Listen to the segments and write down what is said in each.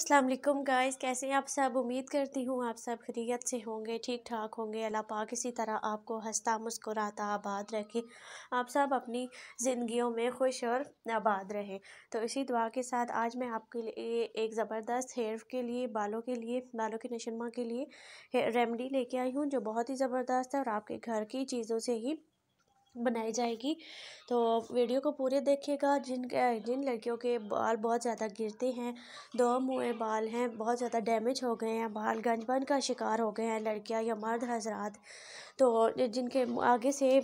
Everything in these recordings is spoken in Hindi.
अस्सलाम वालेकुम गाइस कैसे हैं आप सब उम्मीद करती हूँ आप सब खरीत से होंगे ठीक ठाक होंगे अल्लाह पाक इसी तरह आपको हंसता मुस्कुराता आबाद रखे आप सब अपनी ज़िंदगियों में खुश और आबाद रहें तो इसी दुआ के साथ आज मैं आपके लिए एक ज़बरदस्त हेयर के लिए बालों के लिए बालों की नशनमा के लिए रेमडी लेके आई हूँ जो बहुत ही ज़बरदस्त है और आपके घर की चीज़ों से ही बनाई जाएगी तो वीडियो को पूरे देखिएगा जिन जिन लड़कियों के बाल बहुत ज़्यादा गिरते हैं दो मुँह बाल हैं बहुत ज़्यादा डैमेज हो गए हैं बाल गंजपन का शिकार हो गए हैं लड़कियां या मर्द हजरात तो जिनके आगे से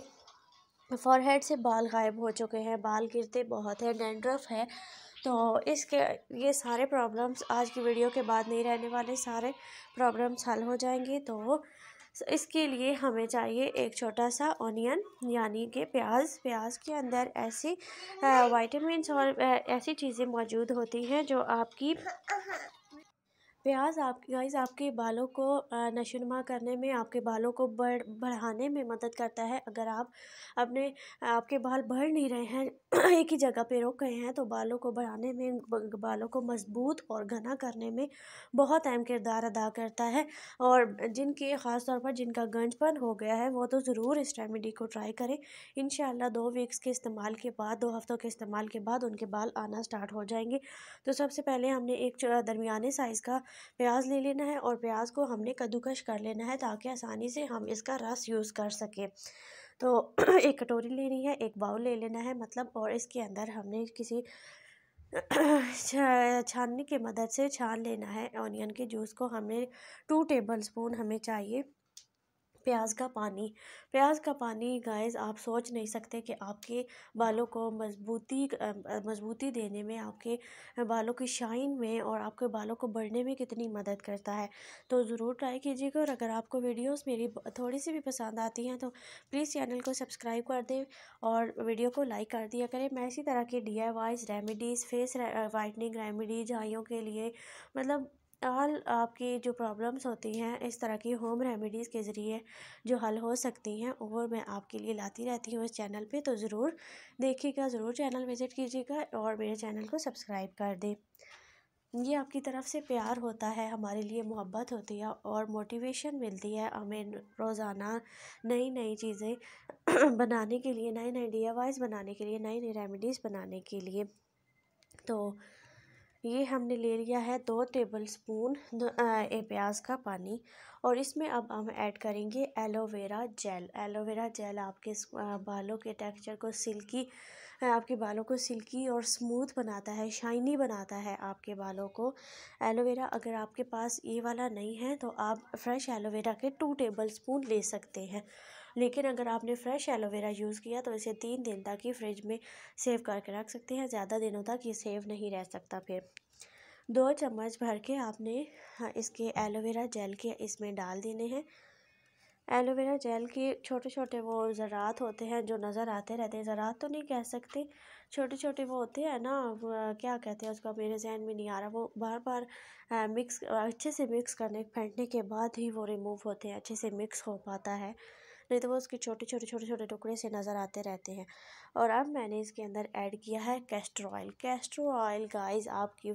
फॉरहेड से बाल गायब हो चुके हैं बाल गिरते बहुत हैं डेंड्रफ है तो इसके ये सारे प्रॉब्लम्स आज की वीडियो के बाद नहीं रहने वाले सारे प्रॉब्लम्स हल हो जाएंगे तो इसके लिए हमें चाहिए एक छोटा सा ऑनियन यानी कि प्याज प्याज के अंदर ऐसी वाइटमिन और ऐसी चीज़ें मौजूद होती हैं जो आपकी प्याज आप गाइस आपके बालों को नशोनमा करने में आपके बालों को बढ़ बढ़ाने में मदद करता है अगर आप अपने आपके बाल बढ़ नहीं रहे हैं एक ही जगह पे रोक गए हैं तो बालों को बढ़ाने में बालों को मजबूत और घना करने में बहुत अहम किरदार अदा करता है और जिनके ख़ास तौर पर जिनका गंजपन हो गया है वो तो ज़रूर इस रेमेडी को ट्राई करें इन दो वीक्स के इस्तेमाल के बाद दो हफ़्तों के इस्तेमाल के बाद उनके बाल आना स्टार्ट हो जाएंगे तो सबसे पहले हमने एक दरमिया साइज़ का प्याज ले लेना है और प्याज को हमने कद्दूकश कर लेना है ताकि आसानी से हम इसका रस यूज़ कर सकें तो एक कटोरी लेनी है एक बाउल ले लेना है मतलब और इसके अंदर हमने किसी छानने की मदद से छान लेना है ऑनियन के जूस को हमें टू टेबल स्पून हमें चाहिए प्याज का पानी प्याज का पानी गाइस आप सोच नहीं सकते कि आपके बालों को मजबूती मजबूती देने में आपके बालों की शाइन में और आपके बालों को बढ़ने में कितनी मदद करता है तो ज़रूर ट्राई कीजिएगा और अगर आपको वीडियोस मेरी थोड़ी सी भी पसंद आती हैं तो प्लीज़ चैनल को सब्सक्राइब कर दें और वीडियो को लाइक कर दिया करें मैं इसी तरह की डी रेमेडीज़ फेस वाइटनिंग रेमेडीज आइयों के लिए मतलब ऑल आपकी जो प्रॉब्लम्स होती हैं इस तरह की होम रेमेडीज़ के ज़रिए जो हल हो सकती हैं वो मैं आपके लिए लाती रहती हूँ इस चैनल पे तो ज़रूर देखिएगा ज़रूर चैनल विज़िट कीजिएगा और मेरे चैनल को सब्सक्राइब कर दें ये आपकी तरफ से प्यार होता है हमारे लिए मोहब्बत होती है और मोटिवेशन मिलती है हमें रोज़ाना नई नई चीज़ें बनाने के लिए नए नए डी बनाने के लिए नई नई रेमेडीज़ बनाने के लिए तो ये हमने ले लिया है दो टेबल स्पून ए प्याज का पानी और इसमें अब हम ऐड करेंगे एलोवेरा जेल एलोवेरा जेल आपके बालों के टेक्सचर को सिल्की आपके बालों को सिल्की और स्मूथ बनाता है शाइनी बनाता है आपके बालों को एलोवेरा अगर आपके पास ये वाला नहीं है तो आप फ्रेश एलोवेरा के टू टेबल स्पून ले सकते हैं लेकिन अगर आपने फ्रेश एलोवेरा यूज़ किया तो इसे तीन दिन तक ही फ्रिज में सेव करके रख सकते हैं ज़्यादा दिनों तक ये सेव नहीं रह सकता फिर दो चम्मच भर के आपने हाँ, इसके एलोवेरा जेल के इसमें डाल देने हैं एलोवेरा जेल के छोटे छोटे वो ज़रात होते हैं जो नज़र आते रहते हैं ज़रात तो नहीं कह सकते छोटे छोटे वो होते हैं ना क्या कहते हैं उसका मेरे जहन में नहीं आ रहा वो बार बार आ, मिक्स अच्छे से मिक्स करने फेंटने के बाद ही वो रिमूव होते हैं अच्छे से मिक्स हो पाता है नहीं तो वो उसके छोटे छोटे छोटे छोटे टुकड़े से नज़र आते रहते हैं और अब मैंने इसके अंदर ऐड किया है castor oil castor oil guys आपकी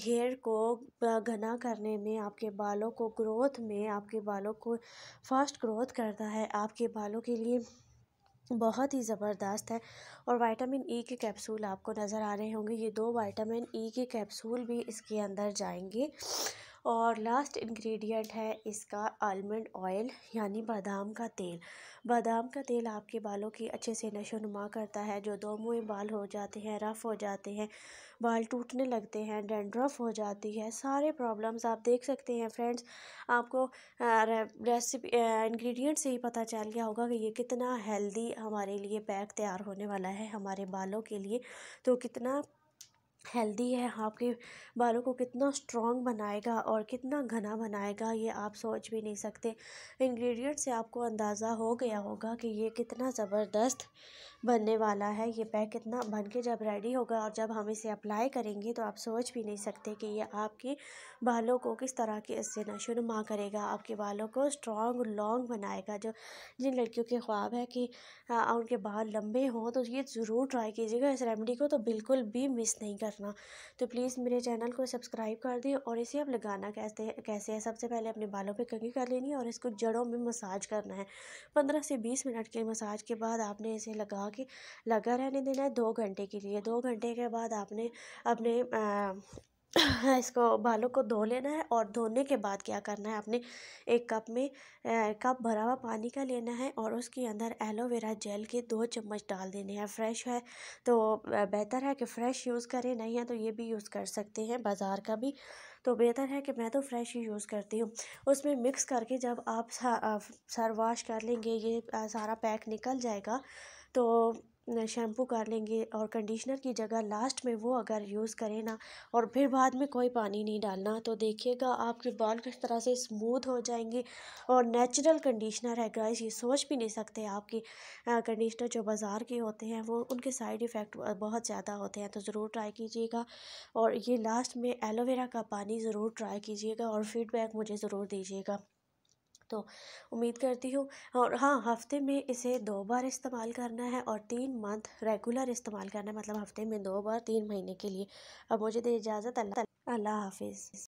हेयर को घना करने में आपके बालों को ग्रोथ में आपके बालों को फास्ट ग्रोथ करता है आपके बालों के लिए बहुत ही ज़बरदस्त है और विटामिन ई e के कैप्सूल आपको नज़र आ रहे होंगे ये दो विटामिन ई e के कैप्सूल भी इसके अंदर जाएंगे और लास्ट इंग्रेडिएंट है इसका आलमंड ऑयल यानी बादाम का तेल बादाम का तेल आपके बालों की अच्छे से नशोनुमा करता है जो दो मुँह बाल हो जाते हैं रफ़ हो जाते हैं बाल टूटने लगते हैं डेंड्रफ हो जाती है सारे प्रॉब्लम्स आप देख सकते हैं फ्रेंड्स आपको रेसिपी इंग्रेडिएंट से ही पता चल गया होगा कि ये कितना हेल्दी हमारे लिए पैक तैयार होने वाला है हमारे बालों के लिए तो कितना हेल्दी है आपके बालों को कितना स्ट्रॉन्ग बनाएगा और कितना घना बनाएगा ये आप सोच भी नहीं सकते इंग्रेडिएंट से आपको अंदाज़ा हो गया होगा कि ये कितना ज़बरदस्त बनने वाला है ये पैक कितना बन के जब रेडी होगा और जब हम इसे अप्लाई करेंगे तो आप सोच भी नहीं सकते कि ये आपके बालों को किस तरह के इससे नशोनुमा करेगा आपके बालों को स्ट्रॉन्ग लॉन्ग बनाएगा जो जिन लड़कियों के ख्वाब है कि आ, उनके बाल लंबे हों तो ये ज़रूर ट्राई कीजिएगा इस रेमडी को तो बिल्कुल भी मिस नहीं करना तो प्लीज़ मेरे चैनल को सब्सक्राइब कर दें और इसे आप लगाना कैसे कैसे है सबसे पहले अपने बालों पर कंगी कर लेनी है और इसको जड़ों में मसाज करना है पंद्रह से बीस मिनट के मसाज के बाद आपने इसे लगा लगा के लगा रहने देना है दो घंटे के लिए दो घंटे के बाद आपने अपने इसको बालों को धो लेना है और धोने के बाद क्या करना है आपने एक कप में कप भरा हुआ पानी का लेना है और उसके अंदर एलोवेरा जेल के दो चम्मच डाल देने हैं फ्रेश है तो बेहतर है कि फ़्रेश यूज़ करें नहीं है तो ये भी यूज़ कर सकते हैं बाज़ार का भी तो बेहतर है कि मैं तो फ्रेश ही यूज़ करती हूँ उसमें मिक्स करके जब आप सर वाश कर लेंगे ये सारा पैक निकल जाएगा तो शैम्पू कर लेंगे और कंडीशनर की जगह लास्ट में वो अगर यूज़ करें ना और फिर बाद में कोई पानी नहीं डालना तो देखिएगा आपके बाल किस तरह से स्मूथ हो जाएंगे और नेचुरल कंडीशनर है गाइस ये सोच भी नहीं सकते आपकी कंडीशनर जो बाज़ार के होते हैं वो उनके साइड इफ़ेक्ट बहुत ज़्यादा होते हैं तो ज़रूर ट्राई कीजिएगा और ये लास्ट में एलोवेरा का पानी ज़रूर ट्राई कीजिएगा और फीडबैक मुझे ज़रूर दीजिएगा तो उम्मीद करती हूँ और हाँ हफ्ते में इसे दो बार इस्तेमाल करना है और तीन मंथ रेगुलर इस्तेमाल करना है मतलब हफ्ते में दो बार तीन महीने के लिए अब मुझे दे इजाज़त अल्लाह अल्लाह हाफिज़